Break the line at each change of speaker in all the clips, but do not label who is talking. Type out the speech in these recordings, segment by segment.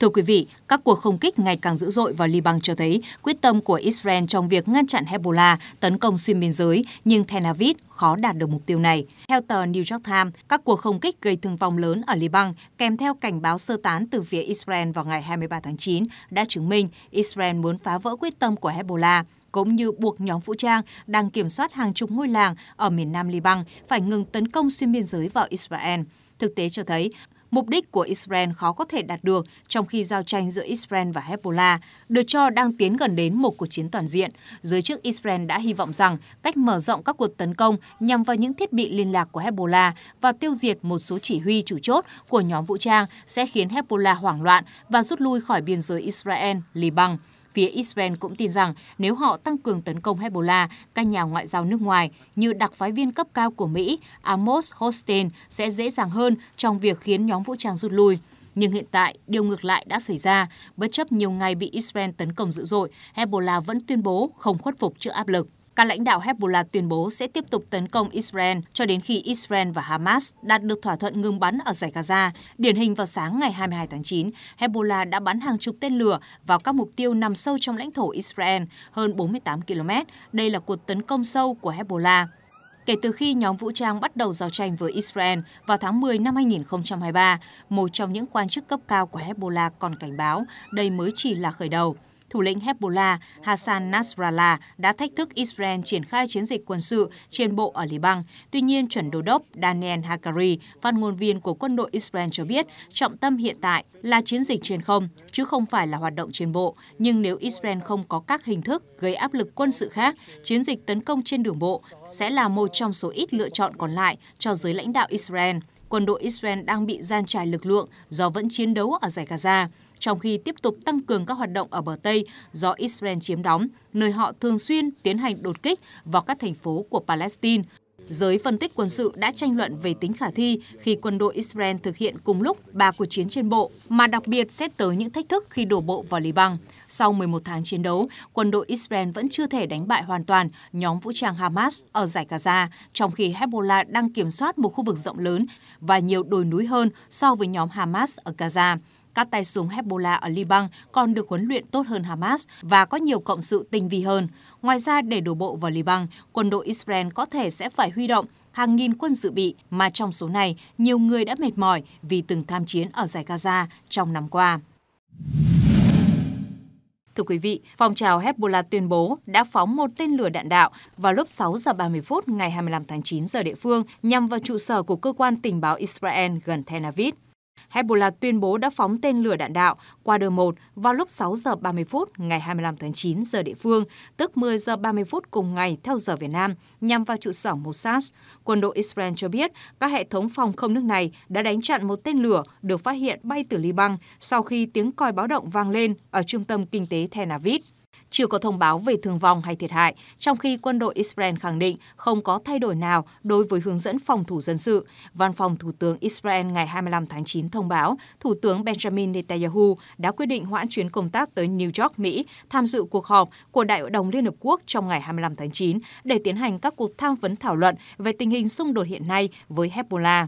Thưa quý vị, các cuộc không kích ngày càng dữ dội vào Liban cho thấy quyết tâm của Israel trong việc ngăn chặn Hezbollah tấn công xuyên biên giới, nhưng Tel Aviv khó đạt được mục tiêu này. Theo tờ New York Times, các cuộc không kích gây thương vong lớn ở Liban kèm theo cảnh báo sơ tán từ phía Israel vào ngày 23 tháng 9 đã chứng minh Israel muốn phá vỡ quyết tâm của Hezbollah cũng như buộc nhóm vũ trang đang kiểm soát hàng chục ngôi làng ở miền nam Liban phải ngừng tấn công xuyên biên giới vào Israel. Thực tế cho thấy, mục đích của Israel khó có thể đạt được trong khi giao tranh giữa Israel và Hezbollah được cho đang tiến gần đến một cuộc chiến toàn diện. Giới chức Israel đã hy vọng rằng cách mở rộng các cuộc tấn công nhằm vào những thiết bị liên lạc của Hezbollah và tiêu diệt một số chỉ huy chủ chốt của nhóm vũ trang sẽ khiến Hezbollah hoảng loạn và rút lui khỏi biên giới Israel, Liban. Phía Israel cũng tin rằng nếu họ tăng cường tấn công Hezbollah, các nhà ngoại giao nước ngoài như đặc phái viên cấp cao của Mỹ Amos Hochstein sẽ dễ dàng hơn trong việc khiến nhóm vũ trang rút lui. Nhưng hiện tại, điều ngược lại đã xảy ra. Bất chấp nhiều ngày bị Israel tấn công dữ dội, Hezbollah vẫn tuyên bố không khuất phục trước áp lực. Các lãnh đạo Hezbollah tuyên bố sẽ tiếp tục tấn công Israel cho đến khi Israel và Hamas đạt được thỏa thuận ngừng bắn ở giải Gaza. Điển hình vào sáng ngày 22 tháng 9, Hezbollah đã bắn hàng chục tên lửa vào các mục tiêu nằm sâu trong lãnh thổ Israel, hơn 48 km. Đây là cuộc tấn công sâu của Hezbollah kể từ khi nhóm vũ trang bắt đầu giao tranh với Israel vào tháng 10 năm 2023, một trong những quan chức cấp cao của Hezbollah còn cảnh báo đây mới chỉ là khởi đầu thủ lĩnh Hezbollah Hassan Nasrallah đã thách thức Israel triển khai chiến dịch quân sự trên bộ ở Liban. Tuy nhiên, chuẩn đô đốc Daniel Hakari, phát ngôn viên của quân đội Israel cho biết, trọng tâm hiện tại là chiến dịch trên không, chứ không phải là hoạt động trên bộ. Nhưng nếu Israel không có các hình thức gây áp lực quân sự khác, chiến dịch tấn công trên đường bộ sẽ là một trong số ít lựa chọn còn lại cho giới lãnh đạo Israel quân đội Israel đang bị gian trải lực lượng do vẫn chiến đấu ở giải Gaza, trong khi tiếp tục tăng cường các hoạt động ở bờ Tây do Israel chiếm đóng, nơi họ thường xuyên tiến hành đột kích vào các thành phố của Palestine. Giới phân tích quân sự đã tranh luận về tính khả thi khi quân đội Israel thực hiện cùng lúc ba cuộc chiến trên bộ, mà đặc biệt xét tới những thách thức khi đổ bộ vào Liban sau 11 tháng chiến đấu, quân đội Israel vẫn chưa thể đánh bại hoàn toàn nhóm vũ trang Hamas ở giải Gaza, trong khi Hezbollah đang kiểm soát một khu vực rộng lớn và nhiều đồi núi hơn so với nhóm Hamas ở Gaza. Các tay súng Hezbollah ở Liban còn được huấn luyện tốt hơn Hamas và có nhiều cộng sự tinh vi hơn. Ngoài ra, để đổ bộ vào Liban, quân đội Israel có thể sẽ phải huy động hàng nghìn quân dự bị mà trong số này nhiều người đã mệt mỏi vì từng tham chiến ở giải Gaza trong năm qua. Thưa quý vị, phong trào Hezbollah tuyên bố đã phóng một tên lửa đạn đạo vào lúc 6 giờ 30 phút ngày 25 tháng 9 giờ địa phương nhằm vào trụ sở của cơ quan tình báo Israel gần Tel Aviv. Hezbollah tuyên bố đã phóng tên lửa đạn đạo qua đường 1 vào lúc 6 giờ 30 phút ngày 25 tháng 9 giờ địa phương, tức 10 giờ 30 phút cùng ngày theo giờ Việt Nam, nhằm vào trụ sở Mossad. Quân đội Israel cho biết các hệ thống phòng không nước này đã đánh chặn một tên lửa được phát hiện bay từ Liban sau khi tiếng còi báo động vang lên ở trung tâm kinh tế Tel Aviv chưa có thông báo về thương vong hay thiệt hại, trong khi quân đội Israel khẳng định không có thay đổi nào đối với hướng dẫn phòng thủ dân sự. Văn phòng Thủ tướng Israel ngày 25 tháng 9 thông báo Thủ tướng Benjamin Netanyahu đã quyết định hoãn chuyến công tác tới New York, Mỹ tham dự cuộc họp của Đại hội đồng Liên Hợp Quốc trong ngày 25 tháng 9 để tiến hành các cuộc tham vấn thảo luận về tình hình xung đột hiện nay với Hezbollah.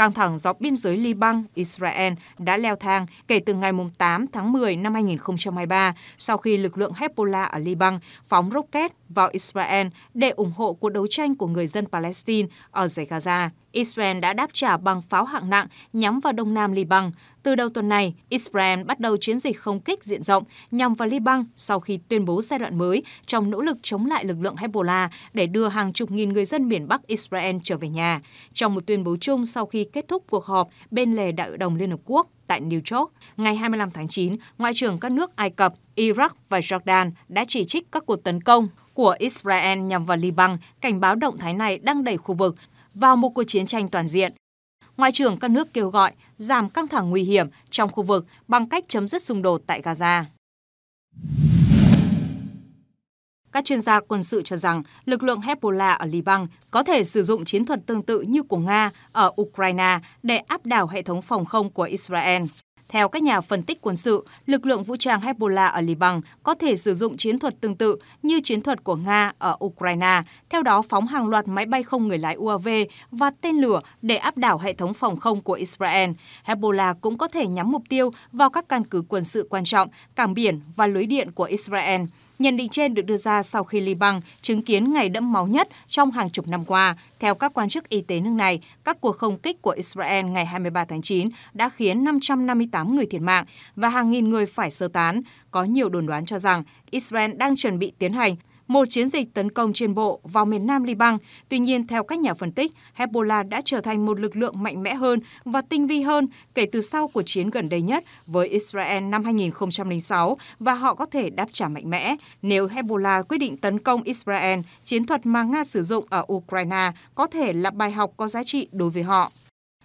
Căng thẳng dọc biên giới Liban, Israel đã leo thang kể từ ngày 8 tháng 10 năm 2023 sau khi lực lượng Hezbollah ở Liban phóng rocket vào Israel để ủng hộ cuộc đấu tranh của người dân Palestine ở giải Gaza. Israel đã đáp trả bằng pháo hạng nặng nhắm vào đông nam Liban. Từ đầu tuần này, Israel bắt đầu chiến dịch không kích diện rộng nhằm vào Liban sau khi tuyên bố giai đoạn mới trong nỗ lực chống lại lực lượng Hezbollah để đưa hàng chục nghìn người dân miền Bắc Israel trở về nhà. Trong một tuyên bố chung sau khi kết thúc cuộc họp bên lề Đại hội đồng Liên Hợp Quốc tại New York, ngày 25 tháng 9, Ngoại trưởng các nước Ai Cập, Iraq và Jordan đã chỉ trích các cuộc tấn công của Israel nhằm vào Liban, cảnh báo động thái này đang đẩy khu vực vào một cuộc chiến tranh toàn diện. Ngoại trưởng các nước kêu gọi giảm căng thẳng nguy hiểm trong khu vực bằng cách chấm dứt xung đột tại Gaza. Các chuyên gia quân sự cho rằng lực lượng Hezbollah ở Liban có thể sử dụng chiến thuật tương tự như của Nga ở Ukraine để áp đảo hệ thống phòng không của Israel. Theo các nhà phân tích quân sự, lực lượng vũ trang Hezbollah ở Liban có thể sử dụng chiến thuật tương tự như chiến thuật của Nga ở Ukraine, theo đó phóng hàng loạt máy bay không người lái UAV và tên lửa để áp đảo hệ thống phòng không của Israel. Hezbollah cũng có thể nhắm mục tiêu vào các căn cứ quân sự quan trọng, cảng biển và lưới điện của Israel. Nhận định trên được đưa ra sau khi Liban chứng kiến ngày đẫm máu nhất trong hàng chục năm qua. Theo các quan chức y tế nước này, các cuộc không kích của Israel ngày 23 tháng 9 đã khiến 558 người thiệt mạng và hàng nghìn người phải sơ tán. Có nhiều đồn đoán cho rằng Israel đang chuẩn bị tiến hành một chiến dịch tấn công trên bộ vào miền Nam Liban. Tuy nhiên, theo các nhà phân tích, Hezbollah đã trở thành một lực lượng mạnh mẽ hơn và tinh vi hơn kể từ sau cuộc chiến gần đây nhất với Israel năm 2006 và họ có thể đáp trả mạnh mẽ nếu Hezbollah quyết định tấn công Israel. Chiến thuật mà Nga sử dụng ở Ukraine có thể là bài học có giá trị đối với họ.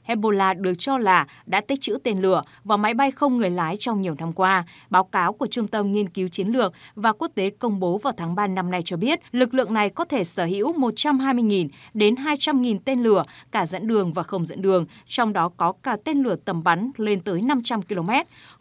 Hezbollah được cho là đã tích trữ tên lửa và máy bay không người lái trong nhiều năm qua. Báo cáo của Trung tâm Nghiên cứu Chiến lược và Quốc tế công bố vào tháng 3 năm nay cho biết lực lượng này có thể sở hữu 120.000 đến 200.000 tên lửa, cả dẫn đường và không dẫn đường, trong đó có cả tên lửa tầm bắn lên tới 500 km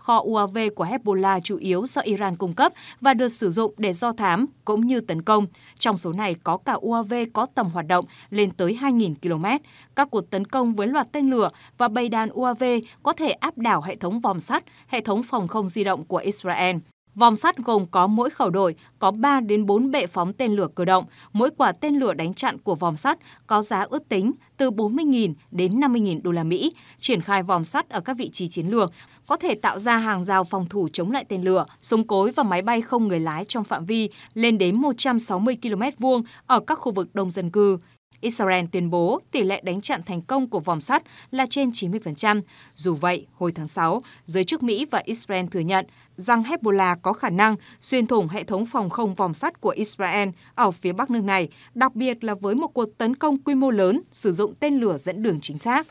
kho UAV của Hezbollah chủ yếu do Iran cung cấp và được sử dụng để do thám cũng như tấn công. Trong số này có cả UAV có tầm hoạt động lên tới 2.000 km. Các cuộc tấn công với loạt tên lửa và bầy đàn UAV có thể áp đảo hệ thống vòm sắt, hệ thống phòng không di động của Israel. Vòng sắt gồm có mỗi khẩu đội, có 3 đến 4 bệ phóng tên lửa cơ động. Mỗi quả tên lửa đánh chặn của vòng sắt có giá ước tính từ 40.000 đến 50.000 đô la Mỹ. Triển khai vòng sắt ở các vị trí chiến lược có thể tạo ra hàng rào phòng thủ chống lại tên lửa, súng cối và máy bay không người lái trong phạm vi lên đến 160 km vuông ở các khu vực đông dân cư. Israel tuyên bố tỷ lệ đánh chặn thành công của vòng sắt là trên 90%. Dù vậy, hồi tháng 6, giới chức Mỹ và Israel thừa nhận rằng Hezbollah có khả năng xuyên thủng hệ thống phòng không vòng sắt của Israel ở phía bắc nước này, đặc biệt là với một cuộc tấn công quy mô lớn sử dụng tên lửa dẫn đường chính xác.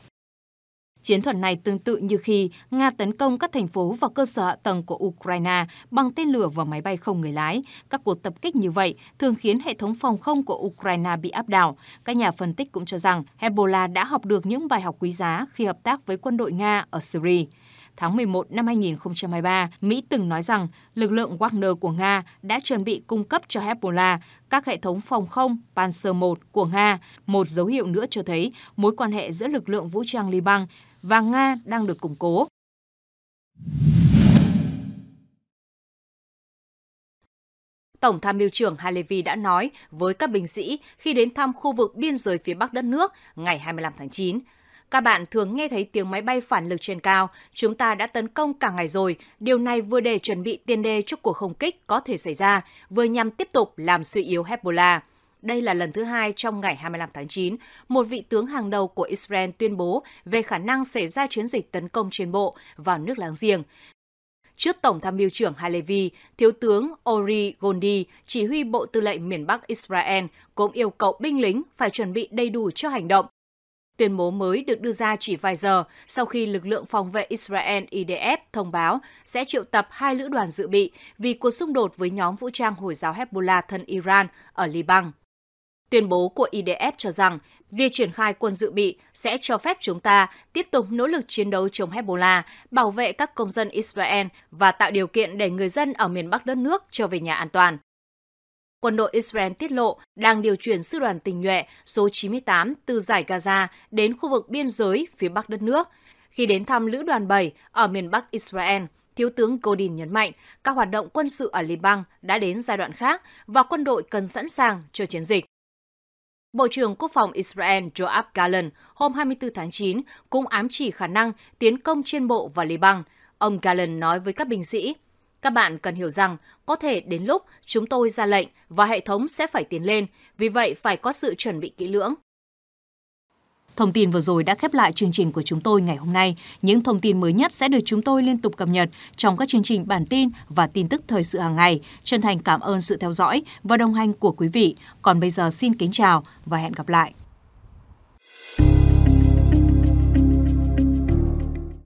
Chiến thuật này tương tự như khi Nga tấn công các thành phố và cơ sở hạ tầng của Ukraine bằng tên lửa và máy bay không người lái. Các cuộc tập kích như vậy thường khiến hệ thống phòng không của Ukraine bị áp đảo. Các nhà phân tích cũng cho rằng Hezbollah đã học được những bài học quý giá khi hợp tác với quân đội Nga ở Syria tháng 11 năm 2023, Mỹ từng nói rằng lực lượng Wagner của Nga đã chuẩn bị cung cấp cho Hezbollah các hệ thống phòng không Panzer-1 của Nga, một dấu hiệu nữa cho thấy mối quan hệ giữa lực lượng vũ trang Liban và Nga đang được củng cố. Tổng tham mưu trưởng Halevi đã nói với các binh sĩ khi đến thăm khu vực biên giới phía Bắc đất nước ngày 25 tháng 9, các bạn thường nghe thấy tiếng máy bay phản lực trên cao, chúng ta đã tấn công cả ngày rồi, điều này vừa để chuẩn bị tiền đề cho cuộc không kích có thể xảy ra, vừa nhằm tiếp tục làm suy yếu Hezbollah. Đây là lần thứ hai trong ngày 25 tháng 9, một vị tướng hàng đầu của Israel tuyên bố về khả năng xảy ra chiến dịch tấn công trên bộ vào nước láng giềng. Trước Tổng tham mưu trưởng Halevi, Thiếu tướng Ori Gondi, chỉ huy Bộ Tư lệnh miền Bắc Israel, cũng yêu cầu binh lính phải chuẩn bị đầy đủ cho hành động Tuyên bố mới được đưa ra chỉ vài giờ sau khi lực lượng phòng vệ Israel IDF thông báo sẽ triệu tập hai lữ đoàn dự bị vì cuộc xung đột với nhóm vũ trang Hồi giáo Hezbollah thân Iran ở Liban. Tuyên bố của IDF cho rằng việc triển khai quân dự bị sẽ cho phép chúng ta tiếp tục nỗ lực chiến đấu chống Hezbollah, bảo vệ các công dân Israel và tạo điều kiện để người dân ở miền Bắc đất nước trở về nhà an toàn quân đội Israel tiết lộ đang điều chuyển sư đoàn tình nhuệ số 98 từ giải Gaza đến khu vực biên giới phía bắc đất nước. Khi đến thăm lữ đoàn 7 ở miền bắc Israel, Thiếu tướng Godin nhấn mạnh các hoạt động quân sự ở Liban đã đến giai đoạn khác và quân đội cần sẵn sàng cho chiến dịch. Bộ trưởng Quốc phòng Israel Joab Gallant hôm 24 tháng 9 cũng ám chỉ khả năng tiến công trên bộ vào Liban. Ông Gallant nói với các binh sĩ, các bạn cần hiểu rằng có thể đến lúc chúng tôi ra lệnh và hệ thống sẽ phải tiến lên, vì vậy phải có sự chuẩn bị kỹ lưỡng. Thông tin vừa rồi đã khép lại chương trình của chúng tôi ngày hôm nay. Những thông tin mới nhất sẽ được chúng tôi liên tục cập nhật trong các chương trình bản tin và tin tức thời sự hàng ngày. Chân thành cảm ơn sự theo dõi và đồng hành của quý vị. Còn bây giờ xin kính chào và hẹn gặp lại.